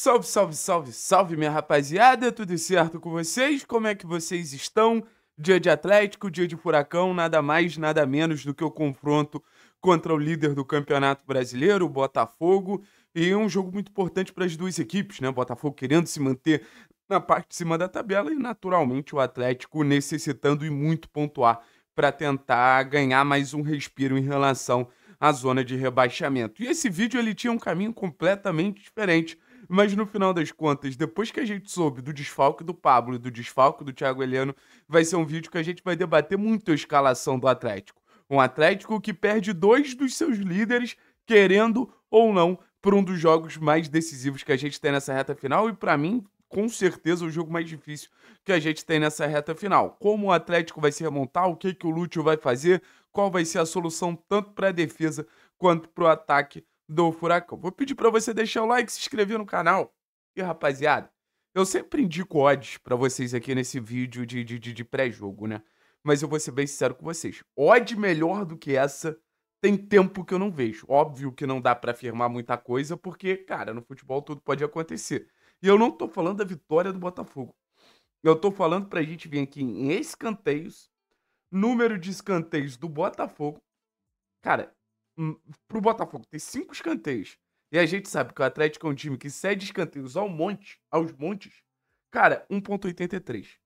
Salve, salve, salve, salve, minha rapaziada, tudo certo com vocês? Como é que vocês estão? Dia de Atlético, dia de Furacão, nada mais, nada menos do que o confronto contra o líder do Campeonato Brasileiro, o Botafogo, e é um jogo muito importante para as duas equipes, né? O Botafogo querendo se manter na parte de cima da tabela e, naturalmente, o Atlético necessitando e muito pontuar para tentar ganhar mais um respiro em relação à zona de rebaixamento. E esse vídeo ele tinha um caminho completamente diferente mas no final das contas, depois que a gente soube do desfalque do Pablo e do desfalque do Thiago Heleno, vai ser um vídeo que a gente vai debater muito a escalação do Atlético. Um Atlético que perde dois dos seus líderes, querendo ou não, por um dos jogos mais decisivos que a gente tem nessa reta final e, para mim, com certeza o jogo mais difícil que a gente tem nessa reta final. Como o Atlético vai se remontar, o que, que o Lúcio vai fazer, qual vai ser a solução tanto para a defesa quanto para o ataque do Furacão. Vou pedir para você deixar o like, se inscrever no canal. E rapaziada, eu sempre indico odds para vocês aqui nesse vídeo de, de, de, de pré-jogo, né? Mas eu vou ser bem sincero com vocês. Odd melhor do que essa tem tempo que eu não vejo. Óbvio que não dá para afirmar muita coisa, porque, cara, no futebol tudo pode acontecer. E eu não tô falando da vitória do Botafogo. Eu tô falando pra gente vir aqui em escanteios, número de escanteios do Botafogo. Cara, Hum, pro Botafogo ter cinco escanteios. E a gente sabe que o Atlético é um time que cede escanteios ao monte, aos montes. Cara, 1.83.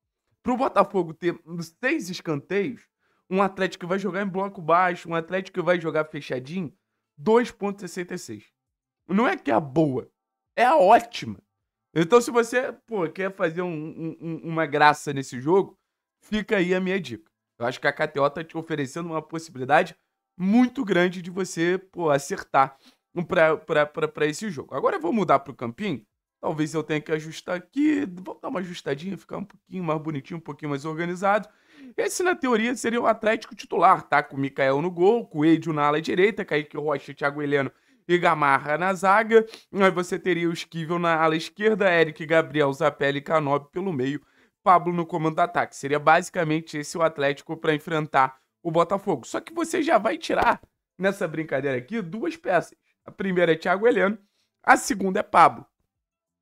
Pro Botafogo ter seis escanteios, um Atlético que vai jogar em bloco baixo, um Atlético que vai jogar fechadinho, 2.66. Não é que é a boa, é a ótima. Então, se você pô, quer fazer um, um, uma graça nesse jogo, fica aí a minha dica. Eu acho que a KTO tá te oferecendo uma possibilidade muito grande de você pô, acertar para esse jogo. Agora eu vou mudar para o campinho. Talvez eu tenha que ajustar aqui, vou dar uma ajustadinha, ficar um pouquinho mais bonitinho, um pouquinho mais organizado. Esse, na teoria, seria o Atlético titular, tá? Com o Mikael no gol, com o Edio na ala direita, Kaique Rocha, Thiago Heleno e Gamarra na zaga. Aí você teria o Esquivel na ala esquerda, Eric, Gabriel, Zapelli e Canop pelo meio, Pablo no comando do ataque. Seria basicamente esse o Atlético para enfrentar o Botafogo. Só que você já vai tirar nessa brincadeira aqui duas peças. A primeira é Thiago Heleno, a segunda é Pablo.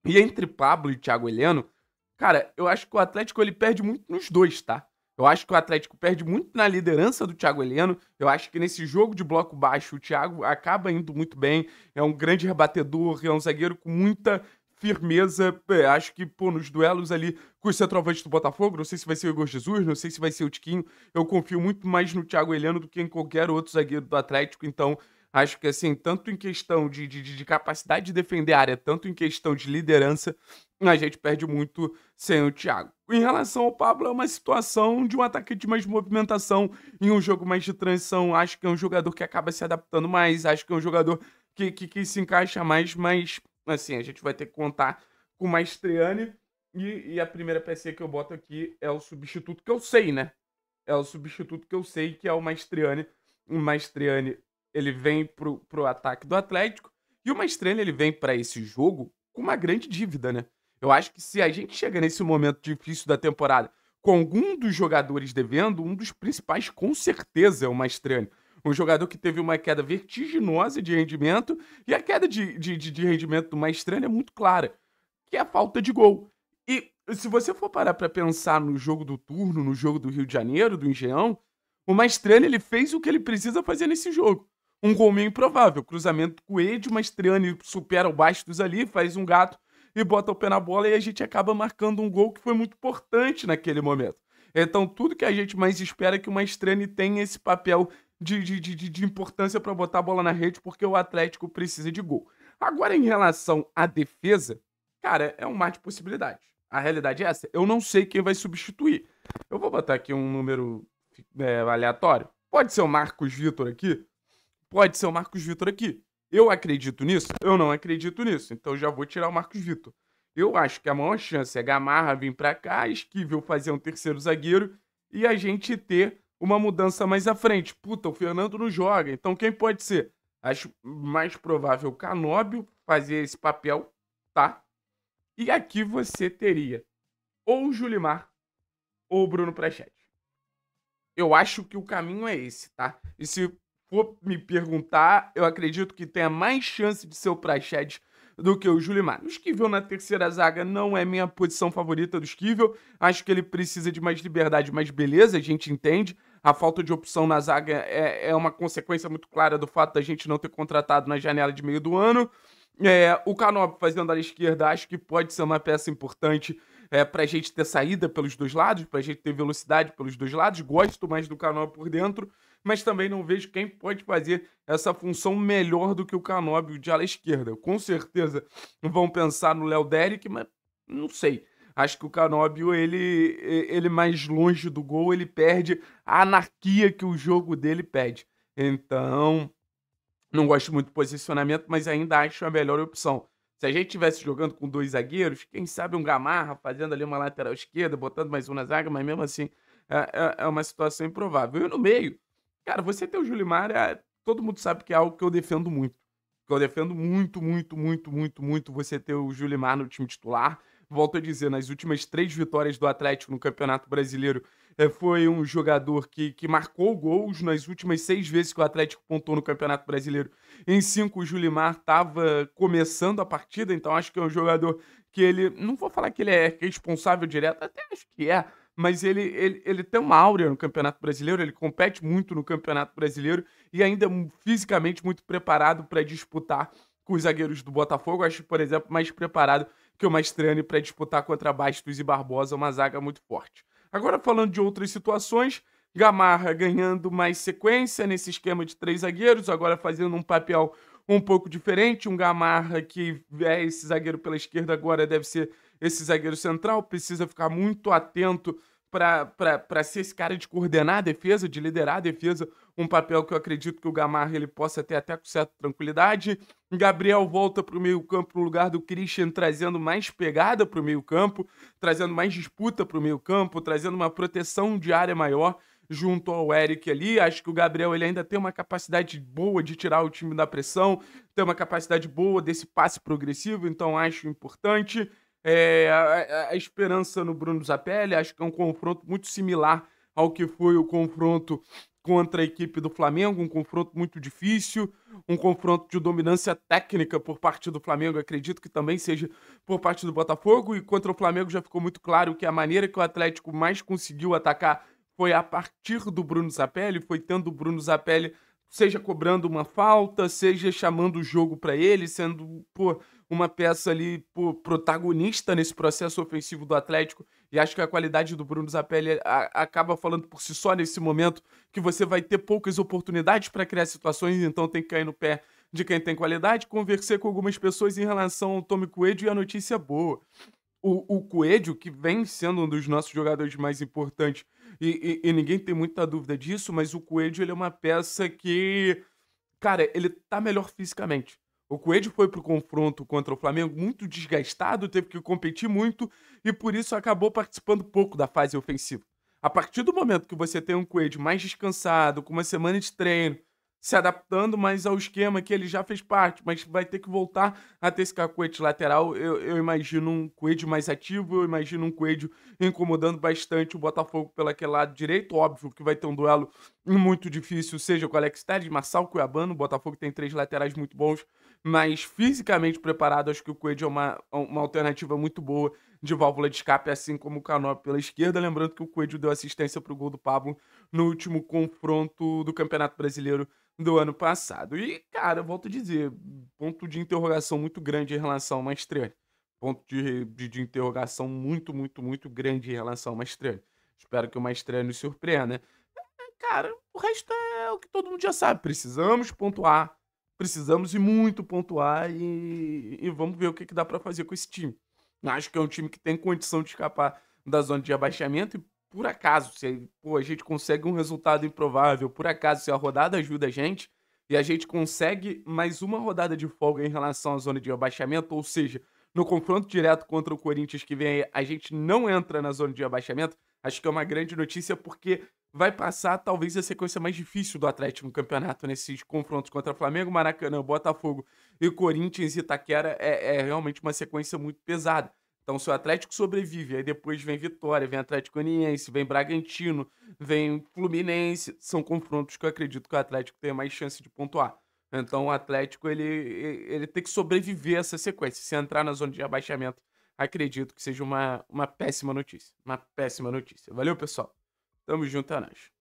E entre Pablo e Thiago Heleno, cara, eu acho que o Atlético ele perde muito nos dois, tá? Eu acho que o Atlético perde muito na liderança do Thiago Heleno. Eu acho que nesse jogo de bloco baixo, o Thiago acaba indo muito bem. É um grande rebatedor, é um zagueiro com muita firmeza, acho que, pô, nos duelos ali com os centroavantes do Botafogo, não sei se vai ser o Igor Jesus, não sei se vai ser o Tiquinho, eu confio muito mais no Thiago Heliano do que em qualquer outro zagueiro do Atlético, então acho que, assim, tanto em questão de, de, de capacidade de defender a área, tanto em questão de liderança, a gente perde muito sem o Thiago. Em relação ao Pablo, é uma situação de um ataque de mais movimentação, em um jogo mais de transição, acho que é um jogador que acaba se adaptando mais, acho que é um jogador que, que, que se encaixa mais, mas Assim, a gente vai ter que contar com o Maestriani. E, e a primeira peça que eu boto aqui é o substituto que eu sei, né? É o substituto que eu sei que é o Maestriani. O Maestriani, ele vem pro, pro ataque do Atlético. E o Maestriani, ele vem para esse jogo com uma grande dívida, né? Eu acho que se a gente chega nesse momento difícil da temporada com algum dos jogadores devendo, um dos principais com certeza é o Maestriani um jogador que teve uma queda vertiginosa de rendimento, e a queda de, de, de rendimento do Maestrano é muito clara, que é a falta de gol. E se você for parar para pensar no jogo do turno, no jogo do Rio de Janeiro, do Engenhão, o Maestrano ele fez o que ele precisa fazer nesse jogo. Um gol meio improvável, cruzamento com Ed, o Maestrano supera o Bastos ali, faz um gato e bota o pé na bola e a gente acaba marcando um gol que foi muito importante naquele momento. Então, tudo que a gente mais espera é que o Maestrani tenha esse papel de, de, de, de importância para botar a bola na rede, porque o Atlético precisa de gol. Agora, em relação à defesa, cara, é um mar de possibilidades. A realidade é essa. Eu não sei quem vai substituir. Eu vou botar aqui um número é, aleatório. Pode ser o Marcos Vitor aqui? Pode ser o Marcos Vitor aqui. Eu acredito nisso? Eu não acredito nisso. Então já vou tirar o Marcos Vitor. Eu acho que a maior chance é Gamarra vir para cá, Esquivel fazer um terceiro zagueiro e a gente ter uma mudança mais à frente. Puta, o Fernando não joga, então quem pode ser? Acho mais provável Canóbio fazer esse papel, tá? E aqui você teria ou Julimar ou Bruno Prachete. Eu acho que o caminho é esse, tá? E se for me perguntar, eu acredito que tenha mais chance de ser o Prachete do que o Julimar. O Esquivel na terceira zaga não é minha posição favorita do Esquivel. Acho que ele precisa de mais liberdade, mais beleza, a gente entende. A falta de opção na zaga é, é uma consequência muito clara do fato da gente não ter contratado na janela de meio do ano. É, o Canop fazendo a esquerda acho que pode ser uma peça importante é, pra gente ter saída pelos dois lados, pra gente ter velocidade pelos dois lados. Gosto mais do Canobi por dentro, mas também não vejo quem pode fazer essa função melhor do que o Canobi de ala esquerda. Com certeza vão pensar no Léo Derek, mas não sei. Acho que o Canóbio, ele, ele mais longe do gol, ele perde a anarquia que o jogo dele pede. Então, não gosto muito do posicionamento, mas ainda acho a melhor opção. Se a gente tivesse jogando com dois zagueiros, quem sabe um Gamarra fazendo ali uma lateral esquerda, botando mais um na zaga, mas mesmo assim é, é, é uma situação improvável. E no meio, cara, você ter o Julimar, é, todo mundo sabe que é algo que eu defendo muito. Que eu defendo muito, muito, muito, muito, muito você ter o Julimar no time titular volto a dizer, nas últimas três vitórias do Atlético no Campeonato Brasileiro, é, foi um jogador que, que marcou gols nas últimas seis vezes que o Atlético pontou no Campeonato Brasileiro. Em cinco, o Julimar estava começando a partida, então acho que é um jogador que ele. Não vou falar que ele é responsável direto, até acho que é, mas ele, ele, ele tem uma áurea no Campeonato Brasileiro, ele compete muito no Campeonato Brasileiro e ainda é fisicamente muito preparado para disputar com os zagueiros do Botafogo. Acho, por exemplo, mais preparado que o Maestrani para disputar contra Bastos e Barbosa é uma zaga muito forte. Agora falando de outras situações, Gamarra ganhando mais sequência nesse esquema de três zagueiros, agora fazendo um papel um pouco diferente, um Gamarra que é esse zagueiro pela esquerda agora deve ser esse zagueiro central, precisa ficar muito atento para ser esse cara de coordenar a defesa, de liderar a defesa um papel que eu acredito que o Gamarra ele possa ter até com certa tranquilidade. Gabriel volta para o meio-campo no lugar do Christian, trazendo mais pegada para o meio-campo, trazendo mais disputa para o meio-campo, trazendo uma proteção de área maior junto ao Eric ali. Acho que o Gabriel ele ainda tem uma capacidade boa de tirar o time da pressão, tem uma capacidade boa desse passe progressivo, então acho importante. É, a, a, esperança no Bruno Zapelli, acho que é um confronto muito similar ao que foi o confronto contra a equipe do Flamengo, um confronto muito difícil, um confronto de dominância técnica por parte do Flamengo, acredito que também seja por parte do Botafogo, e contra o Flamengo já ficou muito claro que a maneira que o Atlético mais conseguiu atacar foi a partir do Bruno Zapelli, foi tendo o Bruno Zapelli, seja cobrando uma falta, seja chamando o jogo para ele, sendo pô, uma peça ali pô, protagonista nesse processo ofensivo do Atlético e acho que a qualidade do Bruno Zapelli acaba falando por si só nesse momento que você vai ter poucas oportunidades para criar situações, então tem que cair no pé de quem tem qualidade. Conversei com algumas pessoas em relação ao Tommy Coelho e a notícia é boa. O, o Coelho, que vem sendo um dos nossos jogadores mais importantes, e, e, e ninguém tem muita dúvida disso, mas o Coelho ele é uma peça que, cara, ele tá melhor fisicamente. O Coelho foi para o confronto contra o Flamengo muito desgastado, teve que competir muito e por isso acabou participando pouco da fase ofensiva. A partir do momento que você tem um Coelho mais descansado, com uma semana de treino, se adaptando mais ao esquema que ele já fez parte, mas vai ter que voltar a ter esse cacuete lateral. Eu, eu imagino um Coelho mais ativo, eu imagino um Coelho incomodando bastante o Botafogo pelo aquele lado direito. Óbvio que vai ter um duelo muito difícil, seja com o Alex Telles, Marçal, Cuiabano. O Botafogo tem três laterais muito bons, mas fisicamente preparado, acho que o Coelho é uma, uma alternativa muito boa de válvula de escape, assim como o Canop pela esquerda. Lembrando que o Coelho deu assistência para o gol do Pablo no último confronto do Campeonato Brasileiro do ano passado. E, cara, volto a dizer, ponto de interrogação muito grande em relação a uma estreia Ponto de, de, de, interrogação muito, muito, muito grande em relação a uma estreia Espero que uma estreia nos surpreenda. Cara, o resto é o que todo mundo já sabe. Precisamos pontuar precisamos e muito pontuar e, e, vamos ver o que, que dá para fazer com esse time. Acho que é um time que tem condição de escapar da zona de abaixamento e por acaso, se pô, a gente consegue um resultado improvável, por acaso, se a rodada ajuda a gente e a gente consegue mais uma rodada de folga em relação à zona de abaixamento, ou seja, no confronto direto contra o Corinthians que vem aí, a gente não entra na zona de abaixamento, acho que é uma grande notícia porque vai passar talvez a sequência mais difícil do Atlético no campeonato, nesses confrontos contra Flamengo, Maracanã, Botafogo e Corinthians e Itaquera, é, é realmente uma sequência muito pesada. Então, se o Atlético sobrevive, aí depois vem Vitória, vem Atlético Uniense, vem Bragantino, vem Fluminense, são confrontos que eu acredito que o Atlético tenha mais chance de pontuar. Então, o Atlético ele, ele tem que sobreviver a essa sequência. Se entrar na zona de abaixamento, acredito que seja uma, uma péssima notícia. Uma péssima notícia. Valeu, pessoal! Tamo junto, é nóis.